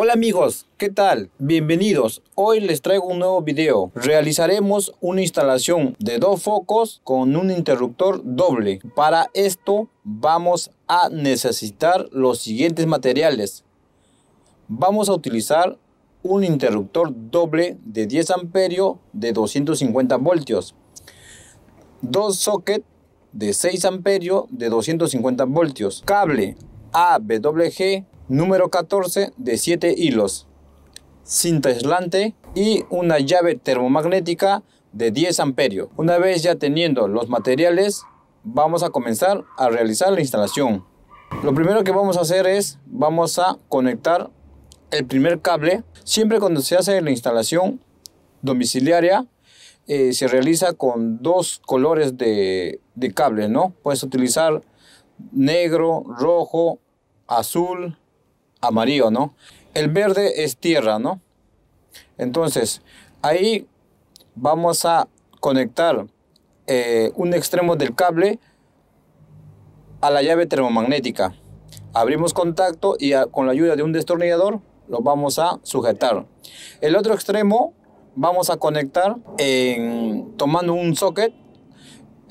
Hola amigos, ¿qué tal? Bienvenidos, hoy les traigo un nuevo video. Realizaremos una instalación de dos focos con un interruptor doble. Para esto vamos a necesitar los siguientes materiales. Vamos a utilizar un interruptor doble de 10 amperio de 250 voltios. Dos socket de 6 amperio de 250 voltios. Cable AWG número 14 de 7 hilos, cinta aislante y una llave termomagnética de 10 amperios. Una vez ya teniendo los materiales, vamos a comenzar a realizar la instalación. Lo primero que vamos a hacer es, vamos a conectar el primer cable. Siempre cuando se hace la instalación domiciliaria, eh, se realiza con dos colores de, de cable, ¿no? Puedes utilizar negro, rojo, azul, amarillo, ¿no? El verde es tierra, ¿no? Entonces, ahí vamos a conectar eh, un extremo del cable a la llave termomagnética. Abrimos contacto y con la ayuda de un destornillador lo vamos a sujetar. El otro extremo vamos a conectar en, tomando un socket.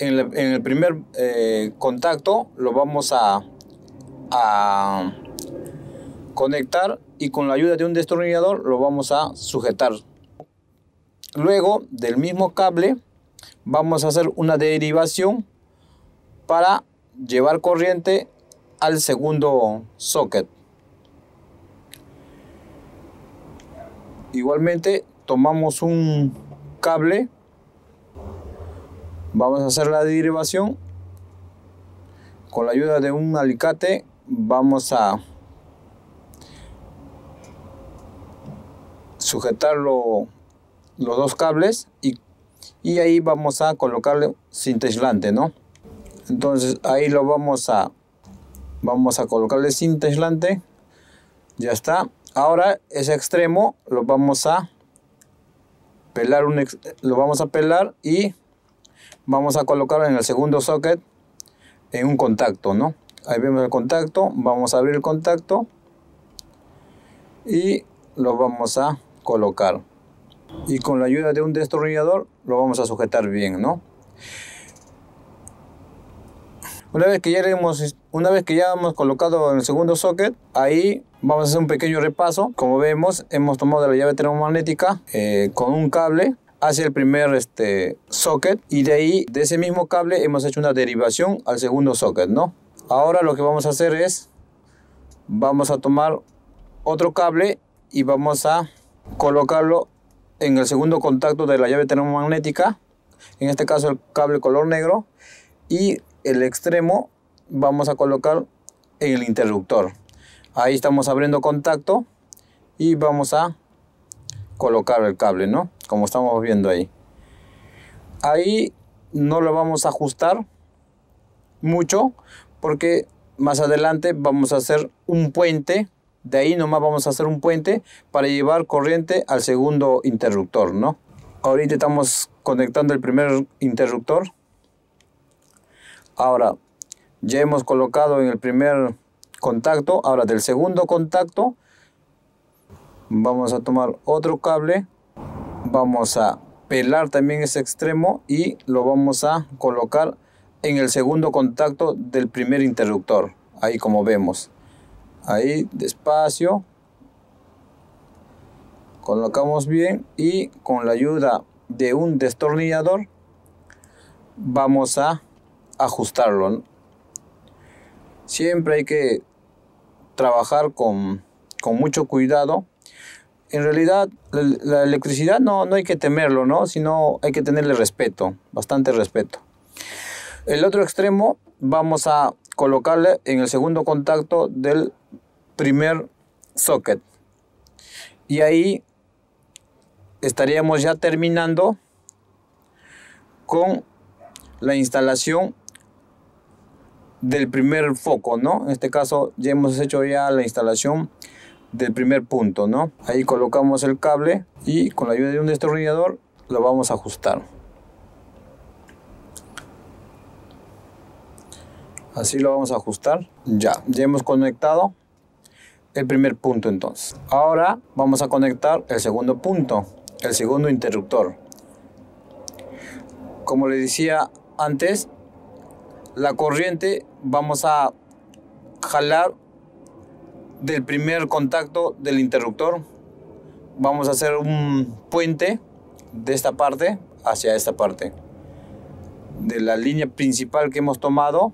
En, el primer eh, contacto lo vamos a conectar y con la ayuda de un destornillador lo vamos a sujetar. Luego del mismo cable vamos a hacer una derivación para llevar corriente al segundo socket. Igualmente tomamos un cable, vamos a hacer la derivación con la ayuda de un alicate vamos a sujetarlo los dos cables y, ahí vamos a colocarle cinta aislante, ¿no? Entonces ahí lo vamos a, vamos a colocarle cinta aislante, ya está. Ahora ese extremo lo vamos a pelar, un, lo vamos a pelar y vamos a colocarlo en el segundo socket en un contacto, ¿no? Ahí vemos el contacto, vamos a abrir el contacto y lo vamos a colocar. Y con la ayuda de un destornillador lo vamos a sujetar bien, ¿no? Una vez que ya hemos, una vez que ya hemos colocado el segundo socket, ahí vamos a hacer un pequeño repaso. Como vemos, hemos tomado la llave termomagnética eh, con un cable hacia el primer este, socket y de ahí, de ese mismo cable, hemos hecho una derivación al segundo socket, ¿no? Ahora lo que vamos a hacer es, vamos a tomar otro cable y vamos a colocarlo en el segundo contacto de la llave termomagnética, en este caso el cable color negro, y el extremo vamos a colocar en el interruptor. Ahí estamos abriendo contacto y vamos a colocar el cable, ¿no? Como estamos viendo ahí. Ahí no lo vamos a ajustar mucho porque más adelante vamos a hacer un puente de ahí nomás vamos a hacer un puente para llevar corriente al segundo interruptor, ¿no? Ahorita estamos conectando el primer interruptor. Ahora, ya hemos colocado en el primer contacto. Ahora, del segundo contacto, vamos a tomar otro cable. Vamos a pelar también ese extremo y lo vamos a colocar en el segundo contacto del primer interruptor ahí como vemos ahí espacio. Colocamos bien y con la ayuda de un destornillador vamos a ajustarlo. Siempre hay que trabajar con, mucho cuidado. En realidad la, electricidad no, no hay que temerlo, ¿no? sino hay que tenerle respeto, bastante respeto. El otro extremo vamos a colocarle en el segundo contacto del primer socket. Y ahí estaríamos ya terminando con la instalación del primer foco, ¿no? En este caso ya hemos hecho ya la instalación del primer punto, ¿no? Ahí colocamos el cable y con la ayuda de un destornillador lo vamos a ajustar. Así lo vamos a ajustar. Ya, ya hemos conectado el primer punto entonces. Ahora vamos a conectar el segundo punto, el segundo interruptor. Como les decía antes, la corriente vamos a jalar del primer contacto del interruptor. Vamos a hacer un puente de esta parte hacia esta parte. De la línea principal que hemos tomado,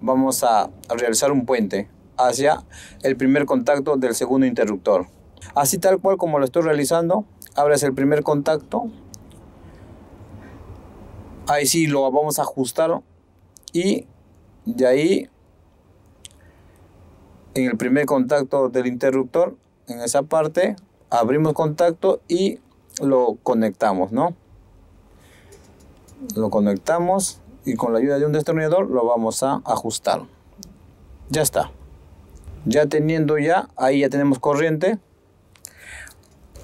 vamos a realizar un puente hacia el primer contacto del segundo interruptor. Así tal cual como lo estoy realizando, abres el primer contacto. Ahí sí lo vamos a ajustar y de ahí en el primer contacto del interruptor, en esa parte, abrimos contacto y lo conectamos, ¿no? Lo conectamos y con la ayuda de un destornillador lo vamos a ajustar. Ya está. Ya teniendo ya, ahí ya tenemos corriente.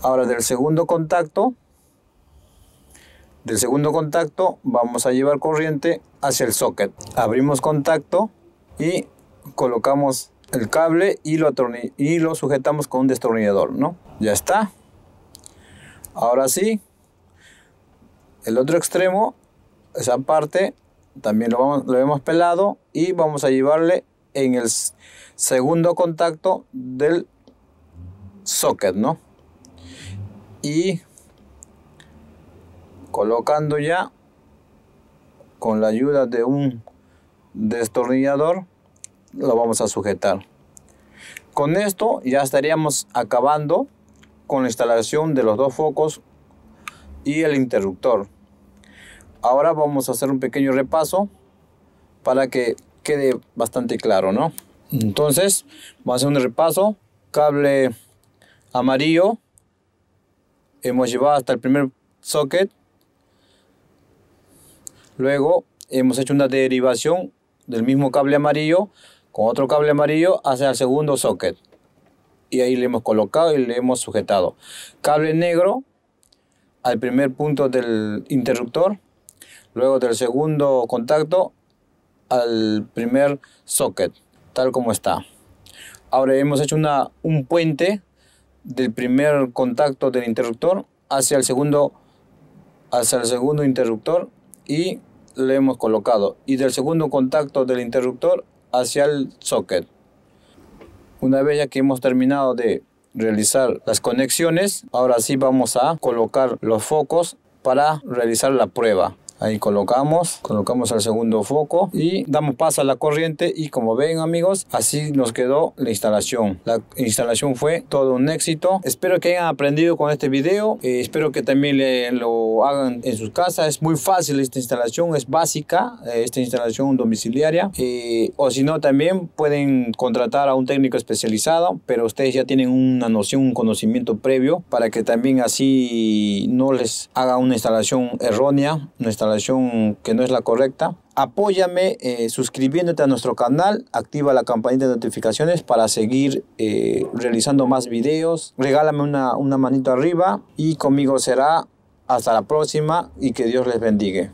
Ahora del segundo contacto, del segundo contacto vamos a llevar corriente hacia el socket. Abrimos contacto y colocamos el cable y lo, y lo sujetamos con un destornillador, ¿no? Ya está. Ahora sí, el otro extremo, esa parte, también lo, vamos, lo hemos pelado y vamos a llevarle en el segundo contacto del socket, ¿no? Y colocando ya con la ayuda de un destornillador lo vamos a sujetar. Con esto ya estaríamos acabando con la instalación de los dos focos y el interruptor. Ahora vamos a hacer un pequeño repaso para que quede bastante claro, ¿no? Entonces, vamos a hacer un repaso. Cable amarillo. Hemos llevado hasta el primer socket. Luego hemos hecho una derivación del mismo cable amarillo con otro cable amarillo hacia el segundo socket. Y ahí le hemos colocado y le hemos sujetado. Cable negro al primer punto del interruptor. Luego del segundo contacto al primer socket tal como está. Ahora hemos hecho un puente del primer contacto del interruptor hacia el segundo hacia el segundo interruptor y le hemos colocado y del segundo contacto del interruptor hacia el socket. Una vez ya que hemos terminado de realizar las conexiones, ahora sí vamos a colocar los focos para realizar la prueba. Ahí colocamos, colocamos al segundo foco y damos paso a la corriente y como ven amigos, así nos quedó la instalación. La instalación fue todo un éxito. Espero que hayan aprendido con este video. Eh, espero que también lo hagan en sus casas. Es muy fácil esta instalación, es básica, eh, esta instalación domiciliaria. Eh, o si no, también pueden contratar a un técnico especializado, pero ustedes ya tienen una noción, un conocimiento previo para que también así no les haga una instalación errónea, que no es la correcta. Apóyame eh, suscribiéndote a nuestro canal, activa la campanita de notificaciones para seguir eh, realizando más videos. Regálame una, una manito arriba y conmigo será hasta la próxima y que Dios les bendiga.